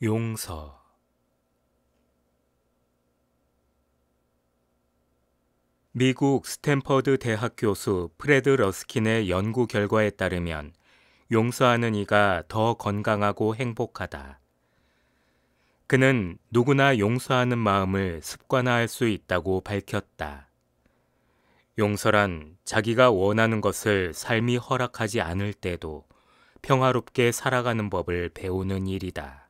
용서 미국 스탠퍼드 대학 교수 프레드 러스킨의 연구 결과에 따르면 용서하는 이가 더 건강하고 행복하다. 그는 누구나 용서하는 마음을 습관화할 수 있다고 밝혔다. 용서란 자기가 원하는 것을 삶이 허락하지 않을 때도 평화롭게 살아가는 법을 배우는 일이다.